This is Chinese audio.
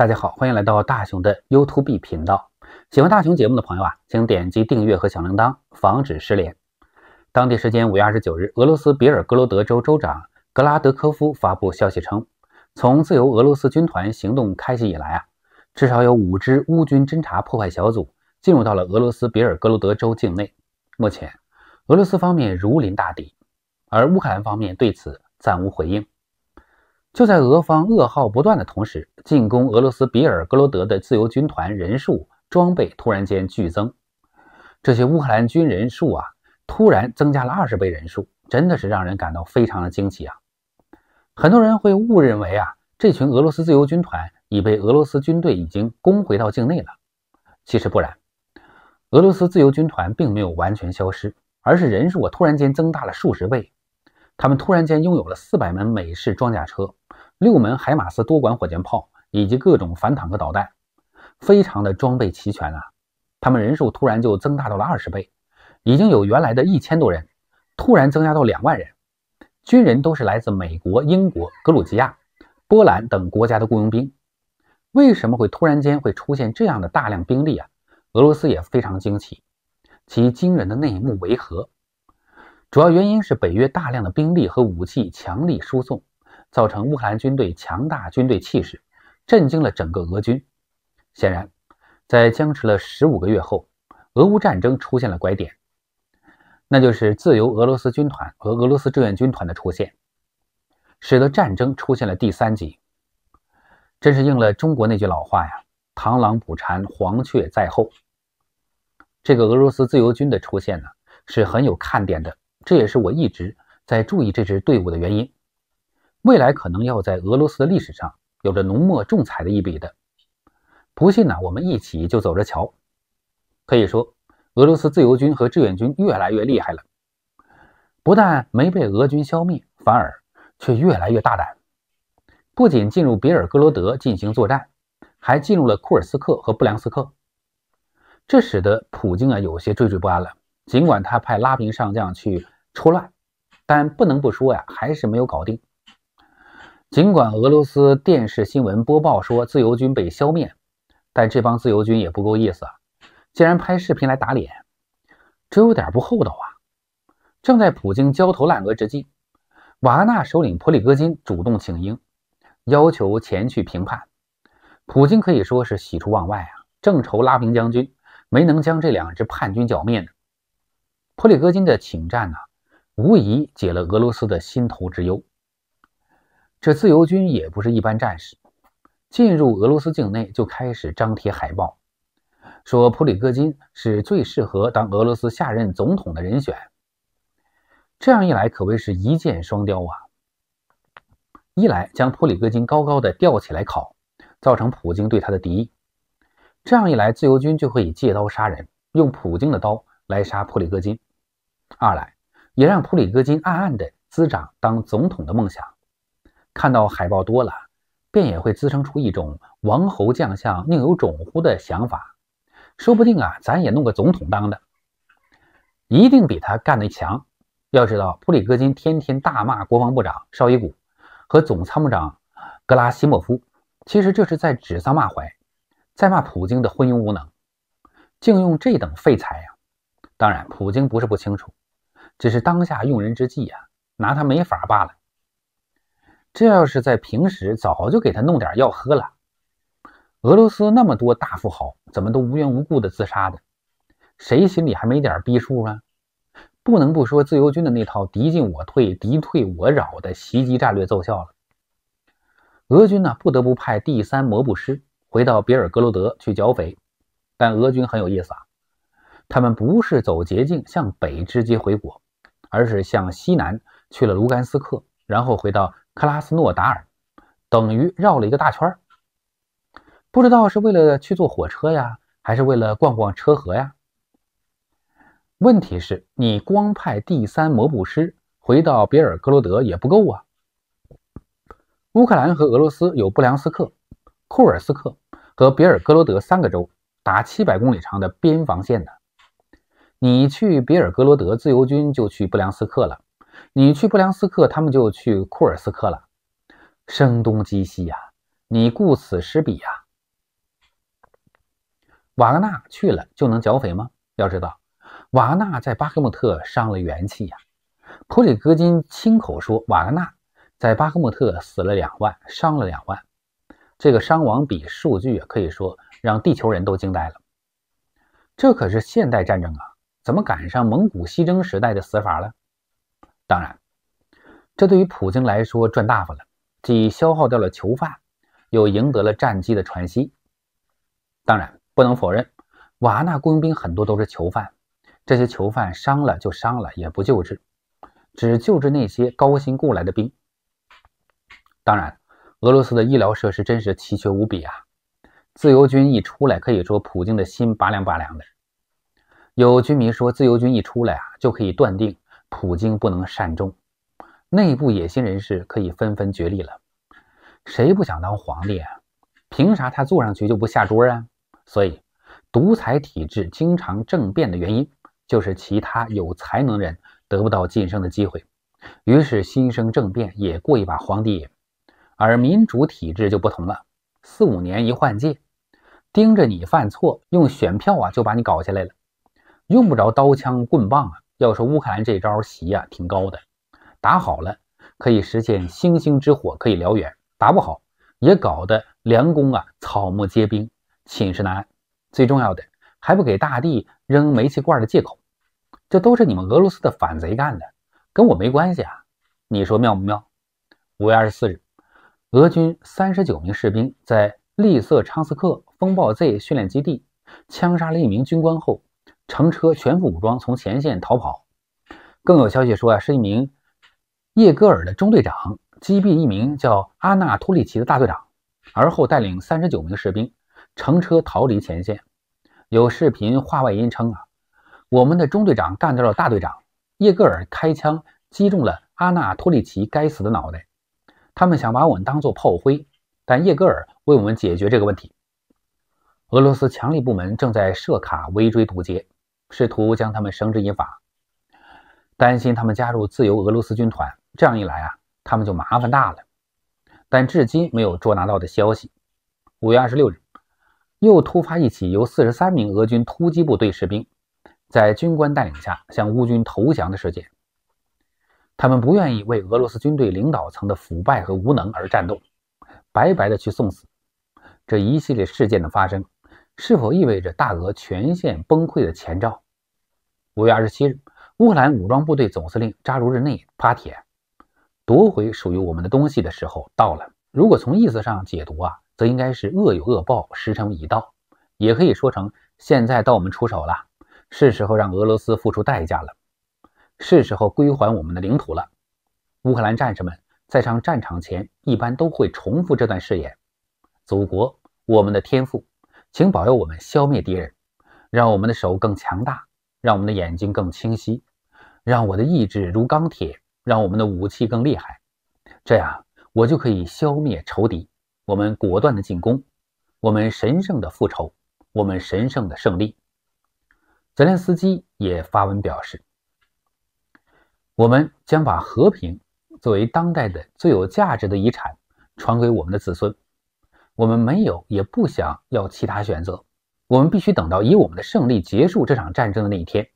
大家好，欢迎来到大雄的 y o u t u b e 频道。喜欢大雄节目的朋友啊，请点击订阅和小铃铛，防止失联。当地时间五月二十九日，俄罗斯比尔格罗德州州长格拉德科夫发布消息称，从自由俄罗斯军团行动开启以来啊，至少有五支乌军侦察破坏小组进入到了俄罗斯比尔格罗德州境内。目前，俄罗斯方面如临大敌，而乌克兰方面对此暂无回应。就在俄方噩耗不断的同时，进攻俄罗斯比尔格罗德的自由军团人数、装备突然间剧增。这些乌克兰军人数啊，突然增加了二十倍人数，真的是让人感到非常的惊奇啊！很多人会误认为啊，这群俄罗斯自由军团已被俄罗斯军队已经攻回到境内了。其实不然，俄罗斯自由军团并没有完全消失，而是人数突然间增大了数十倍。他们突然间拥有了四百门美式装甲车。六门海马斯多管火箭炮以及各种反坦克导弹，非常的装备齐全啊！他们人数突然就增大到了二十倍，已经有原来的一千多人，突然增加到两万人。军人都是来自美国、英国、格鲁吉亚、波兰等国家的雇佣兵。为什么会突然间会出现这样的大量兵力啊？俄罗斯也非常惊奇，其惊人的内幕为何？主要原因是北约大量的兵力和武器强力输送。造成乌克兰军队强大军队气势，震惊了整个俄军。显然，在僵持了十五个月后，俄乌战争出现了拐点，那就是自由俄罗斯军团和俄罗斯志愿军团的出现，使得战争出现了第三级。真是应了中国那句老话呀：“螳螂捕蝉，黄雀在后。”这个俄罗斯自由军的出现呢，是很有看点的，这也是我一直在注意这支队伍的原因。未来可能要在俄罗斯的历史上有着浓墨重彩的一笔的。不信呢，我们一起就走着瞧。可以说，俄罗斯自由军和志愿军越来越厉害了，不但没被俄军消灭，反而却越来越大胆。不仅进入别尔哥罗德进行作战，还进入了库尔斯克和布良斯克，这使得普京啊有些惴惴不安了。尽管他派拉平上将去出乱，但不能不说呀，还是没有搞定。尽管俄罗斯电视新闻播报说自由军被消灭，但这帮自由军也不够意思啊，竟然拍视频来打脸，这有点不厚道啊。正在普京焦头烂额之际，瓦纳首领普里戈金主动请缨，要求前去平叛。普京可以说是喜出望外啊，正愁拉平将军没能将这两支叛军剿灭呢。普里戈金的请战呢，无疑解了俄罗斯的心头之忧。这自由军也不是一般战士，进入俄罗斯境内就开始张贴海报，说普里戈金是最适合当俄罗斯下任总统的人选。这样一来可谓是一箭双雕啊！一来将普里戈金高高的吊起来烤，造成普京对他的敌意；这样一来，自由军就会以借刀杀人，用普京的刀来杀普里戈金。二来也让普里戈金暗暗地滋长当总统的梦想。看到海报多了，便也会滋生出一种“王侯将相宁有种乎”的想法。说不定啊，咱也弄个总统当的，一定比他干的强。要知道，普里戈金天天大骂国防部长绍伊古和总参谋长格拉西莫夫，其实这是在指桑骂槐，在骂普京的昏庸无能，竟用这等废材呀！当然，普京不是不清楚，只是当下用人之际呀，拿他没法罢了。这要是在平时，早就给他弄点药喝了。俄罗斯那么多大富豪，怎么都无缘无故的自杀的？谁心里还没点逼数啊？不能不说，自由军的那套“敌进我退，敌退我扰”的袭击战略奏效了。俄军呢，不得不派第三摩步师回到别尔哥罗德去剿匪。但俄军很有意思啊，他们不是走捷径向北直接回国，而是向西南去了卢甘斯克，然后回到。克拉斯诺达尔等于绕了一个大圈儿，不知道是为了去坐火车呀，还是为了逛逛车河呀？问题是你光派第三摩步师回到别尔哥罗德也不够啊！乌克兰和俄罗斯有布良斯克、库尔斯克和别尔哥罗德三个州，达七百公里长的边防线呢。你去别尔哥罗德，自由军就去布良斯克了。你去布良斯克，他们就去库尔斯克了，声东击西呀，你顾此失彼呀。瓦格纳去了就能剿匪吗？要知道，瓦格纳在巴赫穆特伤了元气呀。普里戈金亲口说，瓦格纳在巴赫穆特死了两万，伤了两万，这个伤亡比数据可以说让地球人都惊呆了。这可是现代战争啊，怎么赶上蒙古西征时代的死法了？当然，这对于普京来说赚大发了，既消耗掉了囚犯，又赢得了战机的喘息。当然，不能否认，瓦纳雇佣兵很多都是囚犯，这些囚犯伤了就伤了，也不救治，只救治那些高薪雇来的兵。当然，俄罗斯的医疗设施真是奇缺无比啊！自由军一出来，可以说普京的心拔凉拔凉的。有军迷说，自由军一出来啊，就可以断定。普京不能善终，内部野心人士可以纷纷角力了。谁不想当皇帝啊？凭啥他坐上去就不下桌啊？所以，独裁体制经常政变的原因，就是其他有才能人得不到晋升的机会，于是心生政变，也过一把皇帝瘾。而民主体制就不同了，四五年一换届，盯着你犯错，用选票啊就把你搞下来了，用不着刀枪棍棒啊。要说乌克兰这招儿棋啊，挺高的，打好了可以实现星星之火可以燎原，打不好也搞得良工啊，草木皆兵，寝食难。安。最重要的还不给大地扔煤气罐的借口，这都是你们俄罗斯的反贼干的，跟我没关系啊！你说妙不妙？五月二十四日，俄军三十九名士兵在利瑟昌斯克风暴 Z 训练基地枪杀了一名军官后。乘车全副武装从前线逃跑，更有消息说啊，是一名叶戈尔的中队长击毙一名叫阿纳托利奇的大队长，而后带领三十九名士兵乘车逃离前线。有视频话外音称啊，我们的中队长干掉了大队长叶戈尔，开枪击中了阿纳托利奇该死的脑袋。他们想把我们当做炮灰，但叶戈尔为我们解决这个问题。俄罗斯强力部门正在设卡围追堵截。试图将他们绳之以法，担心他们加入自由俄罗斯军团，这样一来啊，他们就麻烦大了。但至今没有捉拿到的消息。五月二十六日，又突发一起由四十三名俄军突击部队士兵在军官带领下向乌军投降的事件。他们不愿意为俄罗斯军队领导层的腐败和无能而战斗，白白的去送死。这一系列事件的发生。是否意味着大俄全线崩溃的前兆？五月二十七日，乌克兰武装部队总司令扎卢日内发帖：“夺回属于我们的东西的时候到了。”如果从意思上解读啊，则应该是恶有恶报，时辰已到；也可以说成现在到我们出手了，是时候让俄罗斯付出代价了，是时候归还我们的领土了。乌克兰战士们在上战场前，一般都会重复这段誓言：“祖国，我们的天赋。”请保佑我们消灭敌人，让我们的手更强大，让我们的眼睛更清晰，让我的意志如钢铁，让我们的武器更厉害，这样我就可以消灭仇敌。我们果断的进攻，我们神圣的复仇，我们神圣的胜利。泽连斯基也发文表示：“我们将把和平作为当代的最有价值的遗产，传给我们的子孙。”我们没有，也不想要其他选择。我们必须等到以我们的胜利结束这场战争的那一天。